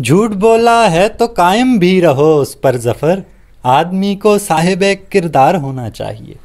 झूठ बोला है तो कायम भी रहो उस पर ज़फ़र आदमी को साहिब किरदार होना चाहिए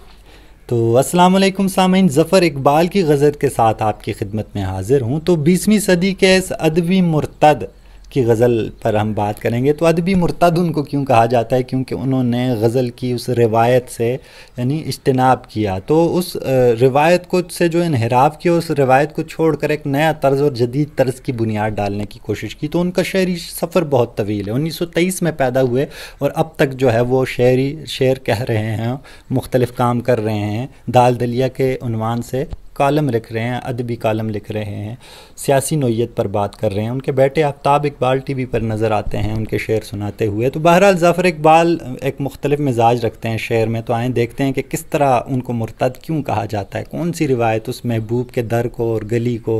तो अस्सलाम वालेकुम सामीन ज़फ़र इकबाल की गज़ल के साथ आपकी खिदमत में हाज़िर हूँ तो बीसवीं सदी के इस अदबी मुर्तद की गज़ल पर हम बात करेंगे तो अदबी मुर्तद उनको क्यों कहा जाता है क्योंकि उन्होंने गज़ल की उस रिवायत से यानी इजतनाब किया तो उस रिवायत को से जो इनहराफ किया उस रिवायत को छोड़ कर एक नया तर्ज और जदीद तर्ज की बुनियाद डालने की कोशिश की तो उनका शहरी सफ़र बहुत तवील है उन्नीस सौ तेईस में पैदा हुए और अब तक जो है वो शहरी शेर कह रहे हैं मुख्तलिफ़ काम कर रहे हैं दाल दलिया के उनवान से कॉलम लिख रहे हैं अदबी कॉलम लिख रहे हैं सियासी नोयत पर बात कर रहे हैं उनके बेटे आफ्ताब इकबाल टी वी पर नज़र आते हैं उनके शेर सुनाते हुए तो बहरहाल ज़फ़र इकबाल एक मुख्तलिफ मिजाज रखते हैं शेर में तो आएँ देखते हैं कि किस तरह उनको मुर्तद क्यों कहा जाता है कौन सी रिवायत उस महबूब के दर को और गली को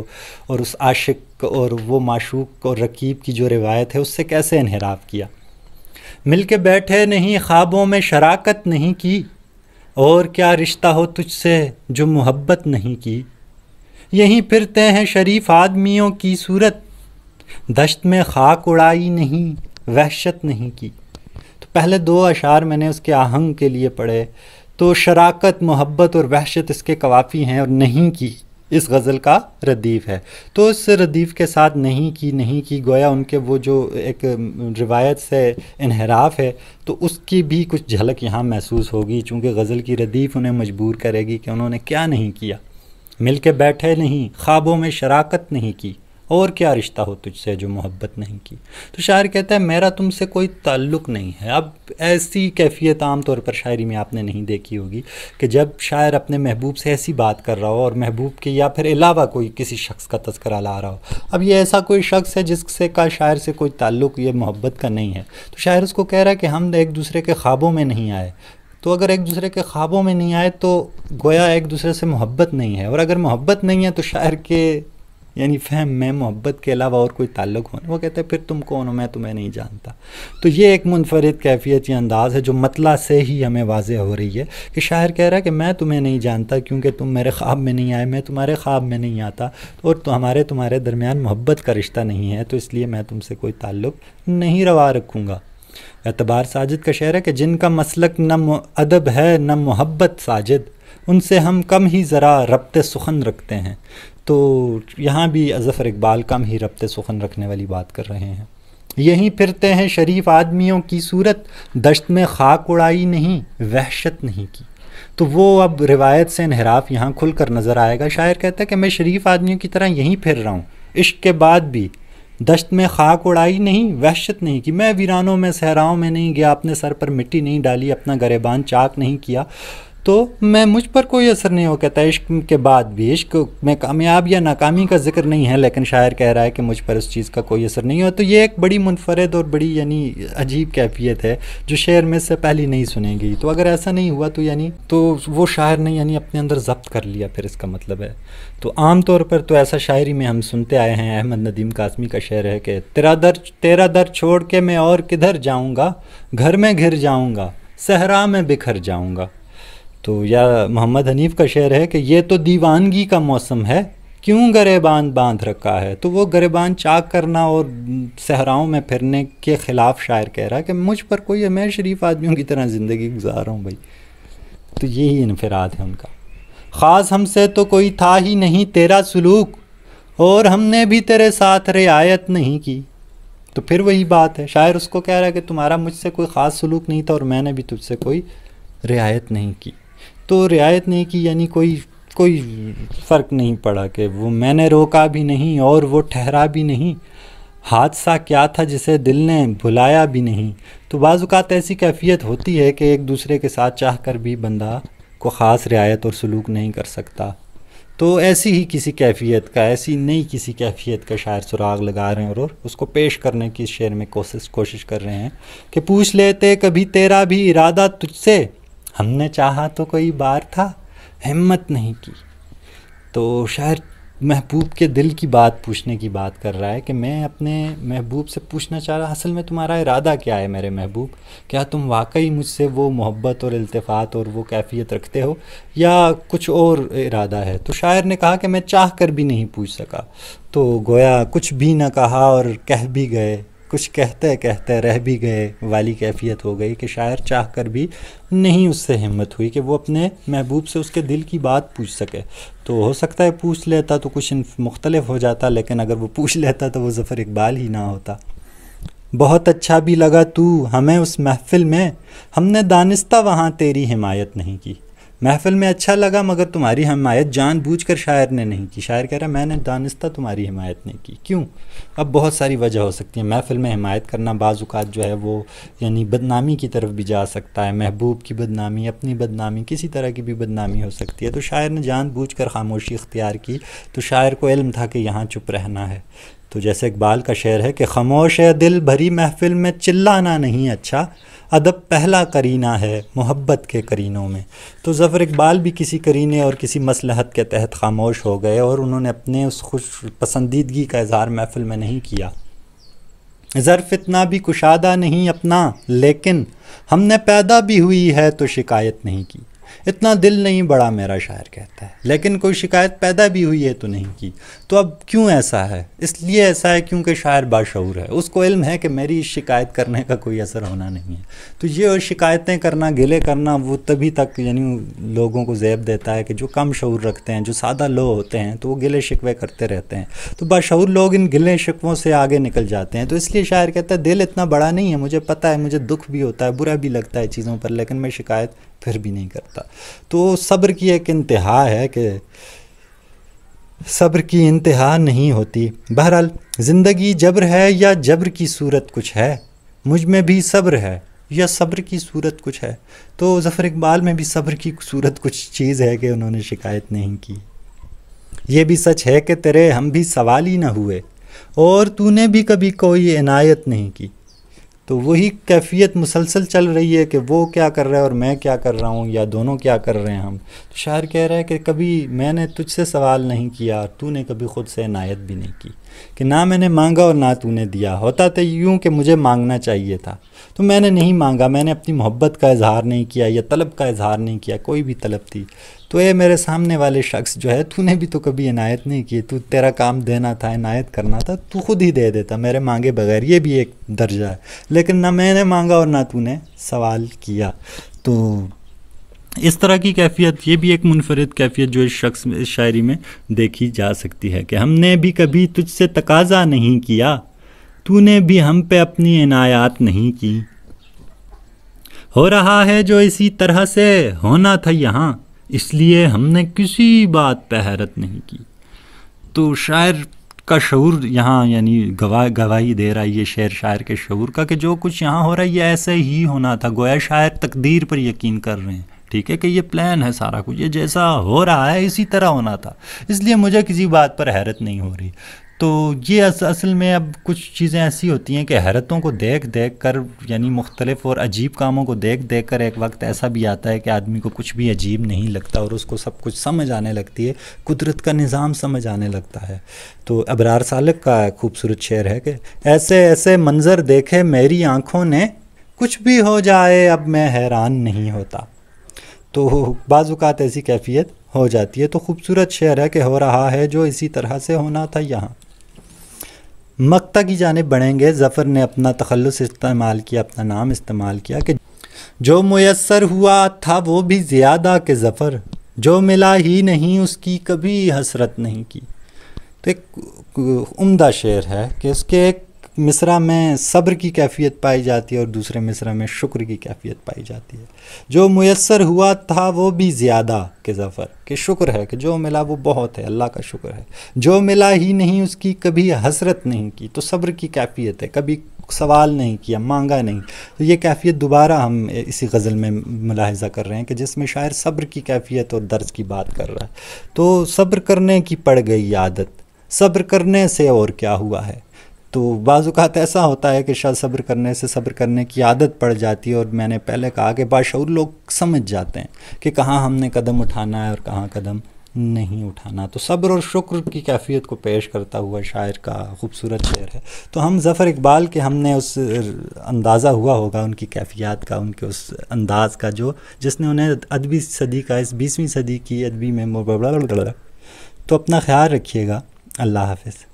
और उस आशिक और वो माशूक और रकीब की जो रिवायत है उससे कैसे इनहराफ किया मिल के बैठे नहीं ख्वाबों में शराकत नहीं की और क्या रिश्ता हो तुझसे जो मोहब्बत नहीं की यहीं फिरते हैं शरीफ आदमियों की सूरत दश्त में खाक उड़ाई नहीं वहशत नहीं की तो पहले दो अशार मैंने उसके आहंग के लिए पढ़े तो शराकत मोहब्बत और वहशत इसके कवाफ़ी हैं और नहीं की इस गज़ल का रदीफ़ है तो इस रदीफ़ के साथ नहीं की नहीं की गोया उनके वो जो एक रिवायत से इनहराफ है तो उसकी भी कुछ झलक यहाँ महसूस होगी चूँकि गज़ल की रदीफ़ उन्हें मजबूर करेगी कि उन्होंने क्या नहीं किया मिल के बैठे नहीं ख्वाबों में शराकत नहीं की और क्या रिश्ता हो तुझसे जो मोहब्बत नहीं की तो शायर कहता है मेरा तुमसे कोई ताल्लुक़ नहीं है अब ऐसी कैफियत आम तौर पर शायरी में आपने नहीं देखी होगी कि जब शायर अपने महबूब से ऐसी बात कर रहा हो और महबूब के या फिर अलावा कोई किसी शख्स का तस्करा ला रहा हो अब ये ऐसा कोई शख्स है जिससे का शायर से कोई ताल्लुक़ ये मोहब्बत का नहीं है तो शायर उसको कह रहा है कि हम एक दूसरे के ख्वाबों में नहीं आए तो अगर एक दूसरे के ख्वाबों में नहीं आए तो गोया एक दूसरे से मोहब्बत नहीं है और अगर मोहब्बत नहीं है तो शायर के यानी फैम मैं मोहब्बत के अलावा और कोई ताल्लुक हो वो कहते हैं फिर तुम कौन हो मैं तुम्हें नहीं जानता तो ये एक मुनफरद कैफियत या अंदाज़ है जो मतला से ही हमें वाज हो रही है कि शायर कह रहा है कि मैं तुम्हें नहीं जानता क्योंकि तुम मेरे ख्वाब में नहीं आए मैं तुम्हारे ख्वाब में नहीं आता और तो हमारे तुम्हारे दरमियान मोहब्बत का रिश्ता नहीं है तो इसलिए मैं तुमसे कोई ताल्लुक़ नहीं रवा रखूँगा एतबार साजिद का शहर है कि जिनका मसलक न अदब है न मोहब्बत साजिद उनसे हम कम ही ज़रा रबत सुखन रखते हैं तो यहाँ भी अजफ़र इकबाल कम ही रबत सुखन रखने वाली बात कर रहे हैं यहीं फिरते हैं शरीफ आदमियों की सूरत दश्त में खाक उड़ाई नहीं वहशत नहीं की तो वो अब रिवायत से इनहराफ यहाँ खुल कर नज़र आएगा शायर कहता है कि मैं शरीफ आदमियों की तरह यहीं फिर रहा हूँ इश्क के बाद भी दश्त में खाक उड़ाई नहीं वहशत नहीं की मैं वीरानों में सहराओं में नहीं गया अपने सर पर मिट्टी नहीं डाली अपना गरेबान चाक नहीं किया तो मैं मुझ पर कोई असर नहीं हो कहता इश्क के बाद भी इश्क में कामयाब या नाकामी का जिक्र नहीं है लेकिन शायर कह रहा है कि मुझ पर उस चीज़ का कोई असर नहीं हो तो ये एक बड़ी मुनफरद और बड़ी यानी अजीब कैफियत है जो शेर में से पहली नहीं सुनेगी तो अगर ऐसा नहीं हुआ तो यानी तो वो शायर ने यानी अपने अंदर जब्त कर लिया फिर इसका मतलब है तो आम तौर पर तो ऐसा शायरी में हम सुनते आए हैं अहमद नदीम कासमी का शेर है कि तेरा दर तेरा दर छोड़ के मैं और किधर जाऊँगा घर में घिर जाऊँगा सहरा में बिखर जाऊँगा तो या मोहम्मद हनीफ का शेर है कि ये तो दीवानगी का मौसम है क्यों गरेबान बांध रखा है तो वो गरेबान चाक करना और सहराओं में फिरने के ख़िलाफ़ शायर कह रहा है कि मुझ पर कोई मैं शरीफ आदमियों की तरह ज़िंदगी गुजार रहा हूँ भाई तो यही इनफराद है उनका ख़ास हमसे तो कोई था ही नहीं तेरा सलूक और हमने भी तेरे साथ रियायत नहीं की तो फिर वही बात है शायर उसको कह रहा है कि तुम्हारा मुझसे कोई ख़ास सलूक नहीं था और मैंने भी तुझसे कोई रियायत नहीं की तो रियायत नहीं की यानी कोई कोई फ़र्क नहीं पड़ा कि वो मैंने रोका भी नहीं और वो ठहरा भी नहीं हादसा क्या था जिसे दिल ने भुलाया भी नहीं तो बाज़ात ऐसी कैफियत होती है कि एक दूसरे के साथ चाह कर भी बंदा को ख़ास रियायत और सलूक नहीं कर सकता तो ऐसी ही किसी कैफियत का ऐसी नई किसी कैफियत का शायर सुराग लगा रहे हैं और उसको पेश करने की शेर में कोशिश कोशिश कर रहे हैं कि पूछ लेते कभी तेरा भी इरादा तुझसे हमने चाहा तो कई बार था हिम्मत नहीं की तो शायद महबूब के दिल की बात पूछने की बात कर रहा है कि मैं अपने महबूब से पूछना चाह रहा असल में तुम्हारा इरादा क्या है मेरे महबूब क्या तुम वाकई मुझसे वो मोहब्बत और अल्तफ़ात और वो कैफियत रखते हो या कुछ और इरादा है तो शायर ने कहा कि मैं चाह कर भी नहीं पूछ सका तो गोया कुछ भी ना कहा और कह भी गए कुछ कहते कहते रह भी गए वाली कैफियत हो गई कि शायर चाह कर भी नहीं उससे हिम्मत हुई कि वो अपने महबूब से उसके दिल की बात पूछ सके तो हो सकता है पूछ लेता तो कुछ मुख्तलफ हो जाता लेकिन अगर वो पूछ लेता तो वो ज़फ़र इकबाल ही ना होता बहुत अच्छा भी लगा तू हमें उस महफिल में हमने दानिस्ता वहाँ तेरी हिमायत नहीं की महफिल में अच्छा लगा मगर तुम्हारी हमायत जानबूझकर शायर ने नहीं की शायर कह रहा मैंने दानिस्ता तुम्हारी हमायत नहीं की क्यों अब बहुत सारी वजह हो सकती है महफिल में हमायत करना बाज़ात जो है वो यानी बदनामी की तरफ भी जा सकता है महबूब की बदनामी अपनी बदनामी किसी तरह की भी बदनामी हो सकती है तो शायर ने जानबूझकर खामोशी इख्तियार की तो शायर को इल्म था कि यहाँ चुप रहना है तो जैसे इकबाल का शेर है कि खामोश है दिल भरी महफिल में चिल्लाना नहीं अच्छा अदब पहला करीना है मोहब्बत के करीनों में तो ज़फ़र इकबाल भी किसी करीने और किसी मसलहत के तहत खामोश हो गए और उन्होंने अपने उस खुश पसंदीदगी का इजहार महफिल में नहीं किया ज़र्फ़ इतना भी कुशादा नहीं अपना लेकिन हमने पैदा भी हुई है तो शिकायत नहीं की इतना दिल नहीं बड़ा मेरा शायर कहता है लेकिन कोई शिकायत पैदा भी हुई है तो नहीं की तो अब क्यों ऐसा है इसलिए ऐसा है क्योंकि शायर बाशूर है उसको इल्म है कि मेरी इस शिकायत करने का कोई असर होना नहीं है तो ये और शिकायतें करना गिले करना वो तभी तक यानी लोगों को जैब देता है कि जो कम शूर रखते हैं जो सादा लो होते हैं तो वो गिले शिकवे करते रहते हैं तो बाशूर लोग इन गिले शिकवों से आगे निकल जाते हैं तो इसलिए शायर कहता है दिल इतना बड़ा नहीं है मुझे पता है मुझे दुख भी होता है बुरा भी लगता है चीज़ों पर लेकिन मैं शिकायत फिर भी नहीं करता होता तो सब्र की एक इंतहा है कि सब्र की इंतहा नहीं होती बहरहाल ज़िंदगी जब्र है या जब्र की सूरत कुछ है मुझ में भी सब्र है या सब्र की सूरत कुछ है तो जफ़र इकबाल में भी सब्र की सूरत कुछ चीज़ है कि उन्होंने शिकायत नहीं की ये भी सच है कि तेरे हम भी सवाल ही ना हुए और तूने भी कभी कोई इनायत नहीं की तो वही कैफियत मुसलसल चल रही है कि वो क्या कर रहा है और मैं क्या कर रहा हूँ या दोनों क्या कर रहे हैं हम तो शायर कह रहा है कि कभी मैंने तुझसे सवाल नहीं किया तूने कभी ख़ुद से इनायत भी नहीं की कि ना मैंने मांगा और ना तूने दिया होता तो यूँ कि मुझे मांगना चाहिए था तो मैंने नहीं मांगा मैंने अपनी मोहब्बत का इजहार नहीं किया या तलब का इजहार नहीं किया कोई भी तलब थी तो ये मेरे सामने वाले शख्स जो है तूने भी तो कभी इनायत नहीं की तू तेरा काम देना था इनायत करना था तू खुद ही दे देता मेरे मांगे बगैर ये भी एक दर्जा है लेकिन ना मैंने मांगा और ना तूने सवाल किया तो इस तरह की कैफियत ये भी एक मुनफरद कैफियत जो इस शख्स में इस शायरी में देखी जा सकती है कि हमने भी कभी तुझसे तकाजा नहीं किया तूने भी हम पे अपनी इनायात नहीं की हो रहा है जो इसी तरह से होना था यहाँ इसलिए हमने किसी बात पर हैरत नहीं की तो शायर का शूर यहाँ यानी गवाह गवाही दे रहा है ये शेर शायर के शूर का कि जो कुछ यहाँ हो रहा है ये ऐसे ही होना था गोया शायर तकदीर पर यकीन कर रहे हैं ठीक है कि ये प्लान है सारा कुछ ये जैसा हो रहा है इसी तरह होना था इसलिए मुझे किसी बात पर हैरत नहीं हो रही तो ये अस, असल में अब कुछ चीज़ें ऐसी होती हैं कि हैरतों को देख देख कर यानी मुख्तलिफ और अजीब कामों को देख देख कर एक वक्त ऐसा भी आता है कि आदमी को कुछ भी अजीब नहीं लगता और उसको सब कुछ समझ आने लगती है कुदरत का निज़ाम समझ आने लगता है तो अबरार सालक का खूबसूरत शेर है कि ऐसे ऐसे मंज़र देखे मेरी आँखों ने कुछ भी हो जाए अब मैं हैरान नहीं होता तो बाज़ात ऐसी कैफियत हो जाती है तो ख़ूबसूरत शहर है कि हो रहा है जो इसी तरह से होना था यहाँ मक्ता की जानब बढ़ेंगे जफ़र ने अपना तखलस इस्तेमाल किया अपना नाम इस्तेमाल किया कि जो मैसर हुआ था वो भी ज़्यादा के ज़फ़र जो मिला ही नहीं उसकी कभी हसरत नहीं की तो एक उमदा शेर है कि उसके एक मिसरा में सब्र की कैफियत पाई जाती है और दूसरे मिसरा में शुक्र की कैफियत पाई जाती है जो मैसर हुआ था वो भी ज़्यादा के ज़फ़र के शुक्र है कि जो मिला वो बहुत है अल्लाह का शुक्र है जो मिला ही नहीं उसकी कभी हसरत नहीं की तो सब्र की कैफियत है कभी सवाल नहीं किया मांगा नहीं तो ये कैफियत दोबारा हम इसी गज़ल में मुलाहजा कर रहे हैं कि जिसमें शायर सब्र की कैफियत और दर्ज की बात कर रहा है तो सब्र करने की पड़ गई आदत सब्र करने से और क्या हुआ है तो बाज़ात ऐसा होता है कि शायद सब्र करने से सब्र करने की आदत पड़ जाती है और मैंने पहले कहा कि बाशूर लोग समझ जाते हैं कि कहाँ हमने कदम उठाना है और कहाँ कदम नहीं उठाना तो सब्र और शुक्र की कैफियत को पेश करता हुआ शायर का खूबसूरत शेर है तो हम जफ़र इकबाल के हमने उस अंदाज़ा हुआ होगा उनकी कैफियत का उनके उस अंदाज़ का जो जिसने उन्हें अदबी सदी का इस बीसवीं सदी की अदबी में तो अपना ख्याल रखिएगा अल्लाह हाफिज़